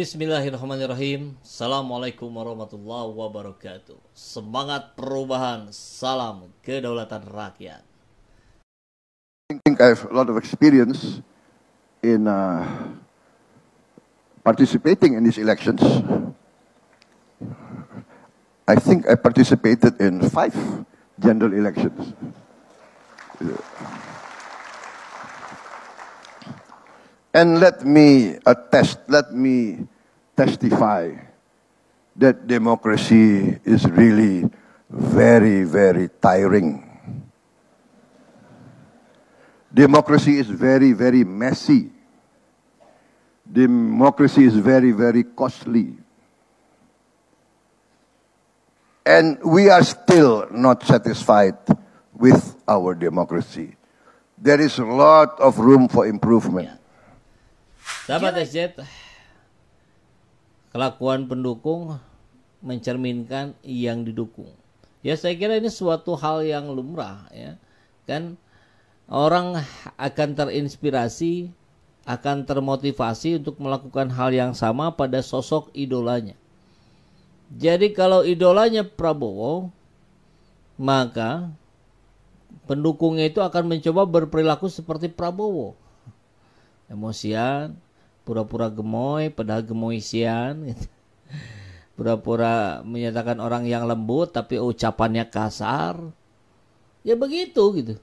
Bismillahirrahmanirrahim. Assalamualaikum warahmatullahi wabarakatuh. Semangat perubahan, salam kedaulatan rakyat. I think I have a lot of experience in uh, participating in these elections. I think I participated in five general elections. Yeah. And let me attest, let me testify that democracy is really very, very tiring. Democracy is very, very messy. Democracy is very, very costly. And we are still not satisfied with our democracy. There is a lot of room for improvement. Dapat SJ. Kelakuan pendukung mencerminkan yang didukung. Ya saya kira ini suatu hal yang lumrah ya. Kan orang akan terinspirasi, akan termotivasi untuk melakukan hal yang sama pada sosok idolanya. Jadi kalau idolanya Prabowo, maka pendukungnya itu akan mencoba berperilaku seperti Prabowo. Emosian, pura-pura gemoy padahal gemoisian sian, gitu. pura-pura menyatakan orang yang lembut tapi ucapannya kasar ya begitu gitu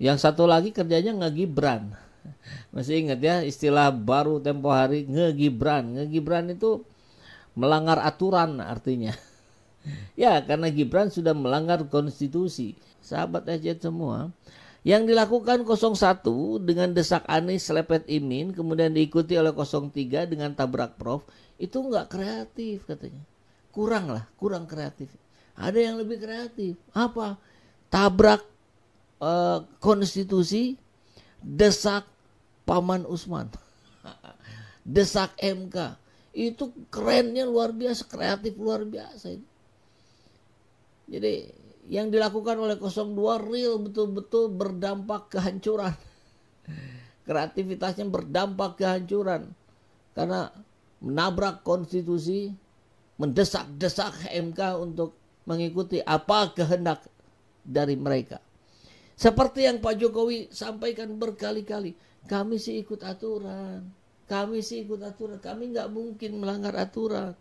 yang satu lagi kerjanya ngegibran masih ingat ya istilah baru tempo hari ngegibran ngegibran itu melanggar aturan artinya ya karena Gibran sudah melanggar konstitusi sahabat aja semua yang dilakukan 01 dengan desak Anies selepet Imin kemudian diikuti oleh 03 dengan tabrak Prof itu nggak kreatif katanya. Kurang lah, kurang kreatif. Ada yang lebih kreatif. Apa? Tabrak uh, konstitusi desak Paman Usman. desak MK. Itu kerennya luar biasa, kreatif luar biasa ini. Jadi yang dilakukan oleh 02 real betul-betul berdampak kehancuran. Kreativitasnya berdampak kehancuran karena menabrak konstitusi, mendesak-desak MK untuk mengikuti apa kehendak dari mereka. Seperti yang Pak Jokowi sampaikan berkali-kali, kami sih ikut aturan, kami sih ikut aturan, kami nggak mungkin melanggar aturan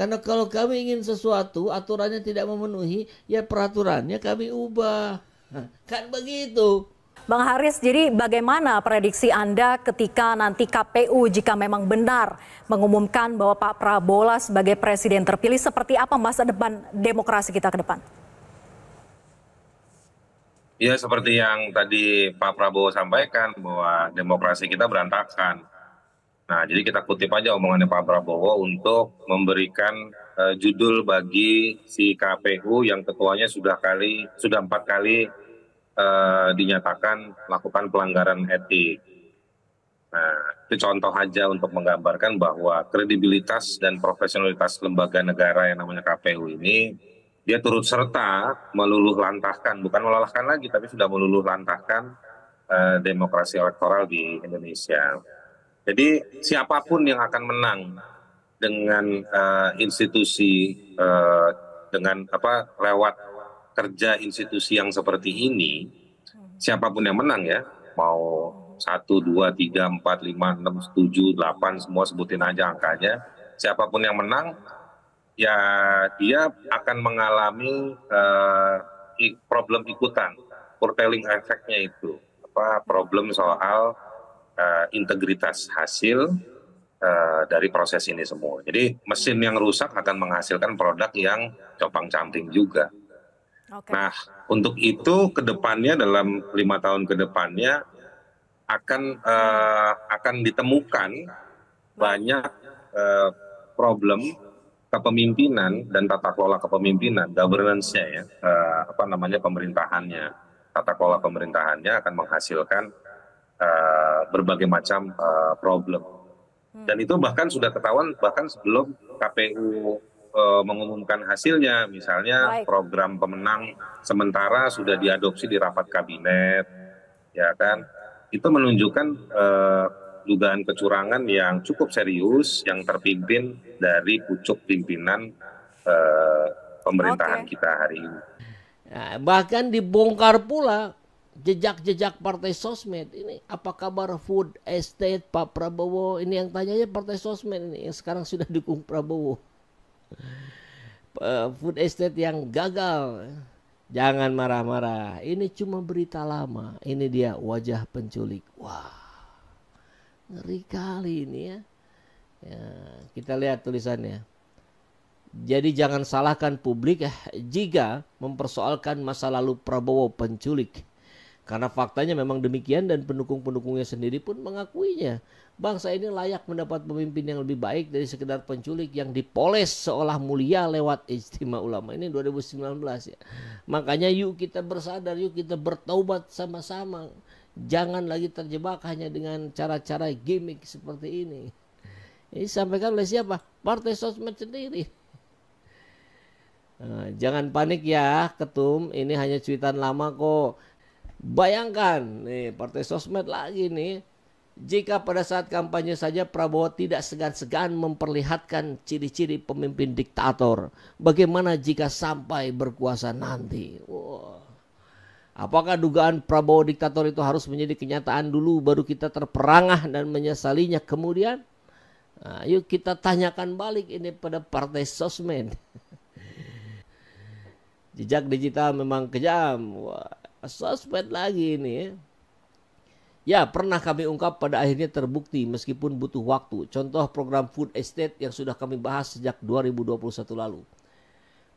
karena kalau kami ingin sesuatu, aturannya tidak memenuhi, ya peraturannya kami ubah. Kan begitu. Bang Haris, jadi bagaimana prediksi Anda ketika nanti KPU jika memang benar mengumumkan bahwa Pak Prabowo sebagai presiden terpilih, seperti apa masa depan demokrasi kita ke depan? Ya, seperti yang tadi Pak Prabowo sampaikan bahwa demokrasi kita berantakan Nah, jadi kita kutip aja omongannya Pak Prabowo untuk memberikan uh, judul bagi si KPU yang ketuanya sudah kali sudah empat kali uh, dinyatakan melakukan pelanggaran etik. Nah, itu contoh aja untuk menggambarkan bahwa kredibilitas dan profesionalitas lembaga negara yang namanya KPU ini dia turut serta meluluh lantahkan, bukan melalahkan lagi, tapi sudah meluluh lantahkan uh, demokrasi elektoral di Indonesia. Jadi siapapun yang akan menang dengan uh, institusi uh, dengan apa lewat kerja institusi yang seperti ini, siapapun yang menang ya, mau satu, dua, tiga, empat, lima, enam, tujuh, delapan, semua sebutin aja angkanya. Siapapun yang menang, ya dia akan mengalami uh, problem ikutan, curtailing efeknya itu, apa problem soal uh, integritas hasil uh, dari proses ini semua. Jadi mesin yang rusak akan menghasilkan produk yang copang camping juga. Okay. Nah, untuk itu kedepannya dalam lima tahun kedepannya akan uh, akan ditemukan banyak uh, problem kepemimpinan dan tata kelola kepemimpinan, governance-nya ya, uh, apa namanya pemerintahannya, tata kelola pemerintahannya akan menghasilkan Eh, berbagai macam eh, problem. Hmm. Dan itu bahkan sudah ketahuan bahkan sebelum KPU eh, mengumumkan hasilnya, misalnya program pemenang sementara sudah diadopsi di rapat kabinet, ya kan? Itu menunjukkan dugaan kecurangan yang cukup serius yang terpimpin dari pucuk pimpinan uh, pemerintahan okay. kita hari ini. Nah, bahkan dibongkar pula jejak-jejak partai sosmed ini apa kabar food estate Pak Prabowo ini yang tanya tanyanya partai sosmed ini yang sekarang sudah dukung Prabowo eh, food estate yang gagal jangan marah-marah ini cuma berita lama ini dia wajah penculik wah ngeri kali ini ya, ya kita lihat tulisannya jadi jangan salahkan publik eh, jika mempersoalkan masa lalu Prabowo penculik karena faktanya memang demikian dan pendukung-pendukungnya sendiri pun mengakuinya. Bangsa ini layak mendapat pemimpin yang lebih baik dari sekedar penculik yang dipoles seolah mulia lewat istimewa ulama. Ini 2019 ya. Makanya yuk kita bersadar, yuk kita bertaubat sama-sama. Jangan lagi terjebak hanya dengan cara-cara gimmick seperti ini. Ini sampaikan oleh siapa? Partai sosmed sendiri. Eh, jangan panik ya, ketum. Ini hanya cuitan lama kok Bayangkan, nih partai sosmed lagi nih, jika pada saat kampanye saja Prabowo tidak segan-segan memperlihatkan ciri-ciri pemimpin diktator, bagaimana jika sampai berkuasa nanti? Wow. Apakah dugaan Prabowo diktator itu harus menjadi kenyataan dulu baru kita terperangah dan menyesalinya kemudian? Nah, yuk kita tanyakan balik ini pada partai sosmed. Jejak digital memang kejam. Wah sosmed lagi ini ya. Ya, pernah kami ungkap pada akhirnya terbukti meskipun butuh waktu. Contoh program food estate yang sudah kami bahas sejak 2021 lalu.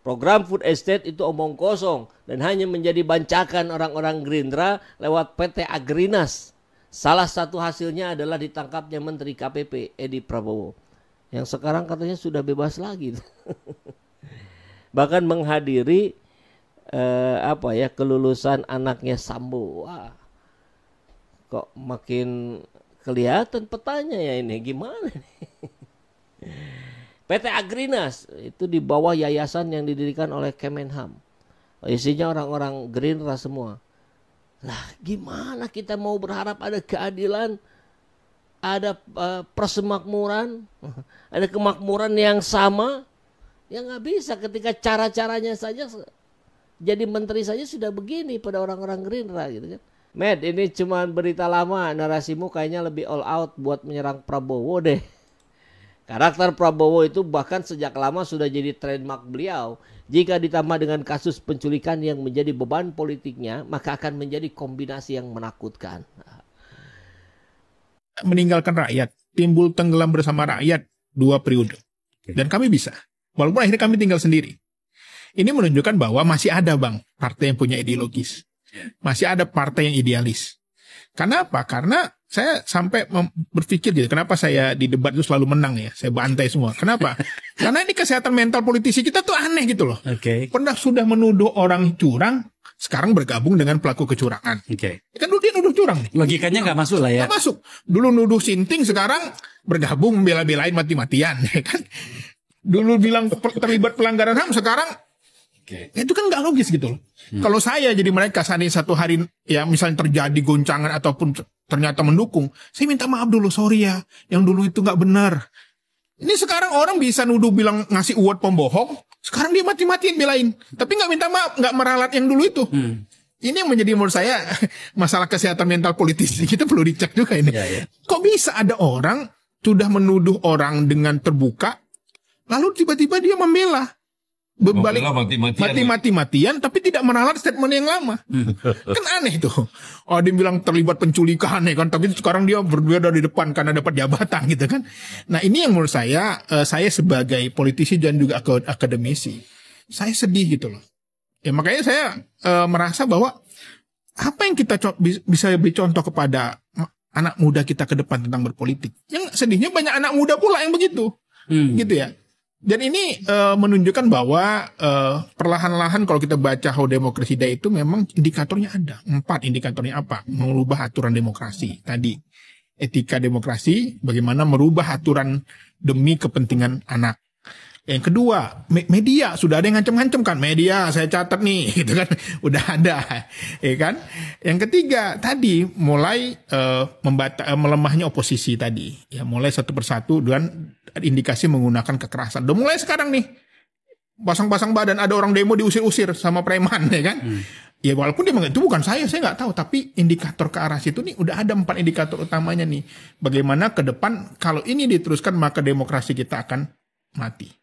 Program food estate itu omong kosong dan hanya menjadi bancakan orang-orang Gerindra lewat PT Agrinas. Salah satu hasilnya adalah ditangkapnya Menteri KPP Edi Prabowo yang sekarang katanya sudah bebas lagi. Bahkan menghadiri eh, apa ya kelulusan anaknya Sambo. Wah, kok makin kelihatan petanya ya ini gimana nih? PT Agrinas itu di bawah yayasan yang didirikan oleh Kemenham. Isinya orang-orang Gerindra semua. Lah, gimana kita mau berharap ada keadilan, ada uh, persemakmuran, ada kemakmuran yang sama? Ya nggak bisa ketika cara-caranya saja jadi menteri saja sudah begini pada orang-orang Gerindra gitu kan. Med, ini cuma berita lama. Narasimu kayaknya lebih all out buat menyerang Prabowo deh. Karakter Prabowo itu bahkan sejak lama sudah jadi trademark beliau. Jika ditambah dengan kasus penculikan yang menjadi beban politiknya, maka akan menjadi kombinasi yang menakutkan. Meninggalkan rakyat, timbul tenggelam bersama rakyat dua periode. Dan kami bisa. Walaupun akhirnya kami tinggal sendiri. Ini menunjukkan bahwa masih ada bang partai yang punya ideologis, ya. masih ada partai yang idealis. Karena apa? Karena saya sampai berpikir gitu, kenapa saya di debat itu selalu menang ya? Saya bantai semua. Kenapa? Karena ini kesehatan mental politisi kita tuh aneh gitu loh. Oke. Okay. Pernah sudah menuduh orang curang, sekarang bergabung dengan pelaku kecurangan. Oke. Okay. Ya kan dulu dia nuduh curang nih. Logikanya nggak masuk lah ya. Gak masuk. Dulu nuduh sinting, sekarang bergabung bela-belain mati-matian, ya kan? Dulu bilang terlibat pelanggaran HAM, sekarang Okay. Itu kan nggak logis gitu loh. Hmm. Kalau saya jadi mereka seandainya satu hari ya misalnya terjadi goncangan ataupun ternyata mendukung, saya minta maaf dulu sorry ya, yang dulu itu nggak benar. Ini sekarang orang bisa nuduh bilang ngasih uang pembohong, sekarang dia mati-matiin belain, tapi nggak minta maaf, nggak meralat yang dulu itu. Hmm. Ini yang menjadi menurut saya masalah kesehatan mental politis kita perlu dicek juga ini. Ya, ya. Kok bisa ada orang sudah menuduh orang dengan terbuka, lalu tiba-tiba dia membela? berbalik mati-matian, ya? mati-matian tapi tidak menalar statement yang lama. kan aneh tuh. Oh dia bilang terlibat penculikan ya kan, tapi sekarang dia berbeda di depan karena dapat jabatan gitu kan. Nah ini yang menurut saya, eh, saya sebagai politisi dan juga akademisi, saya sedih gitu loh. Ya makanya saya eh, merasa bahwa apa yang kita bisa beri contoh kepada anak muda kita ke depan tentang berpolitik. Yang sedihnya banyak anak muda pula yang begitu. Hmm. Gitu ya dan ini uh, menunjukkan bahwa uh, perlahan-lahan kalau kita baca How Demokrasi Day itu memang indikatornya ada. Empat indikatornya apa? Mengubah aturan demokrasi tadi. Etika demokrasi, bagaimana merubah aturan demi kepentingan anak. Yang kedua, me media sudah ada yang ngancem-ngancem kan media saya catat nih gitu kan udah ada ya kan. Yang ketiga tadi mulai uh, membata uh, melemahnya oposisi tadi ya mulai satu persatu dengan indikasi menggunakan kekerasan. Udah mulai sekarang nih pasang-pasang badan ada orang demo diusir-usir sama preman ya kan. Hmm. Ya walaupun dia itu bukan saya, saya nggak tahu. Tapi indikator ke arah situ nih udah ada empat indikator utamanya nih. Bagaimana ke depan kalau ini diteruskan maka demokrasi kita akan mati.